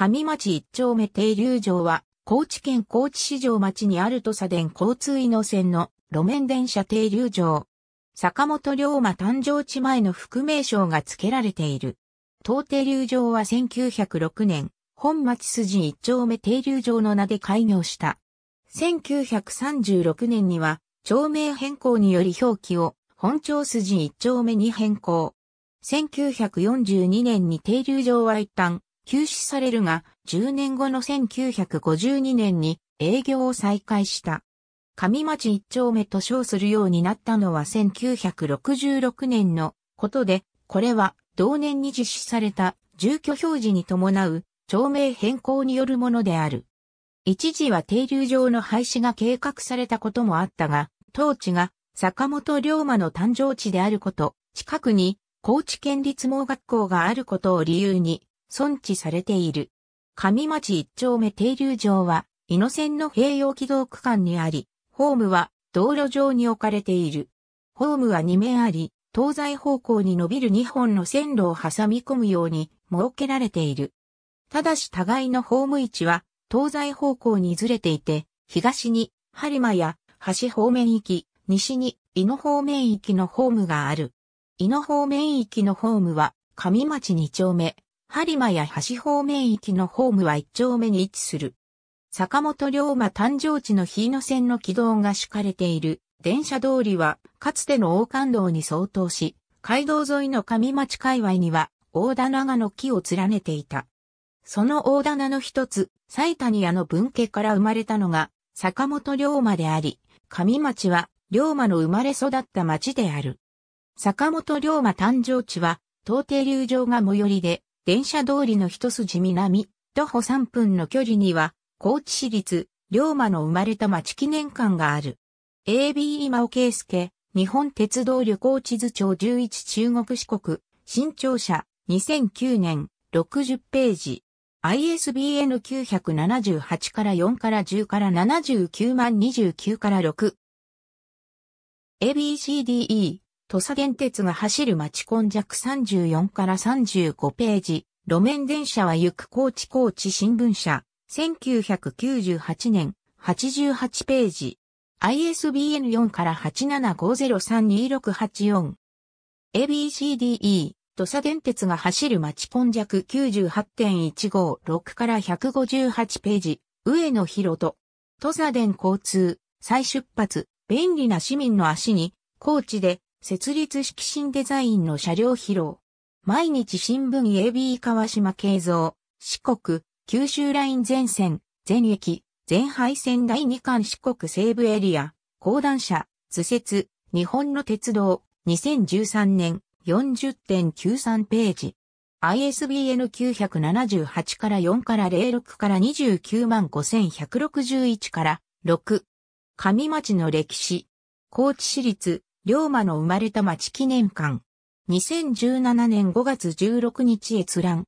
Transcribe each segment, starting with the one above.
上町一丁目停留場は、高知県高知市場町にある土佐電交通井の線の路面電車停留場。坂本龍馬誕生地前の副名称が付けられている。当停留場は1906年、本町筋一丁目停留場の名で開業した。1936年には、町名変更により表記を本町筋一丁目に変更。1942年に停留場は一旦休止されるが、10年後の1952年に営業を再開した。上町一丁目と称するようになったのは1966年のことで、これは同年に実施された住居表示に伴う町名変更によるものである。一時は停留場の廃止が計画されたこともあったが、当地が坂本龍馬の誕生地であること、近くに高知県立盲学校があることを理由に存置されている。上町一丁目停留場は、猪線の併用軌道区間にあり、ホームは道路上に置かれている。ホームは2面あり、東西方向に伸びる2本の線路を挟み込むように設けられている。ただし互いのホーム位置は東西方向にずれていて、東に播磨や橋方面行き、西に井野方面行きのホームがある。井野方面行きのホームは上町2丁目播磨や橋方面域のホームは一丁目に位置する。坂本龍馬誕生地の日野線の軌道が敷かれている電車通りはかつての王冠道に相当し、街道沿いの上町界隈には大棚がの木を連ねていた。その大棚の一つ、埼谷屋の分家から生まれたのが坂本龍馬であり、上町は龍馬の生まれ育った町である。坂本龍馬誕生地は、東帝流城が最寄りで、電車通りの一筋南、徒歩3分の距離には、高知市立、龍馬の生まれた町記念館がある。AB 今尾圭介、日本鉄道旅行地図帳11中国四国、新庁舎、2009年、60ページ。ISBN 978から4から10から79万29から6。ABCDE 土佐電鉄が走る町根ン弱34から35ページ。路面電車は行く高知高知新聞社。1998年88ページ。ISBN4 から8750326884。ABCDE。土佐電鉄が走る町根ン弱98.156から158ページ。上野博人。土佐電交通。再出発。便利な市民の足に、高知で設立式新デザインの車両披露。毎日新聞 AB 川島慶三、四国、九州ライン全線、全駅、全廃線第二関四国西部エリア、高段車、図説、日本の鉄道、2013年、40.93ページ。ISBN 978から4から06から29万5161から6。上町の歴史。高知市立龍馬の生まれた町記念館。2017年5月16日閲覧。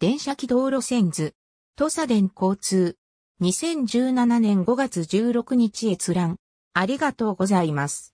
電車機道路線図。土佐電交通。2017年5月16日閲覧。ありがとうございます。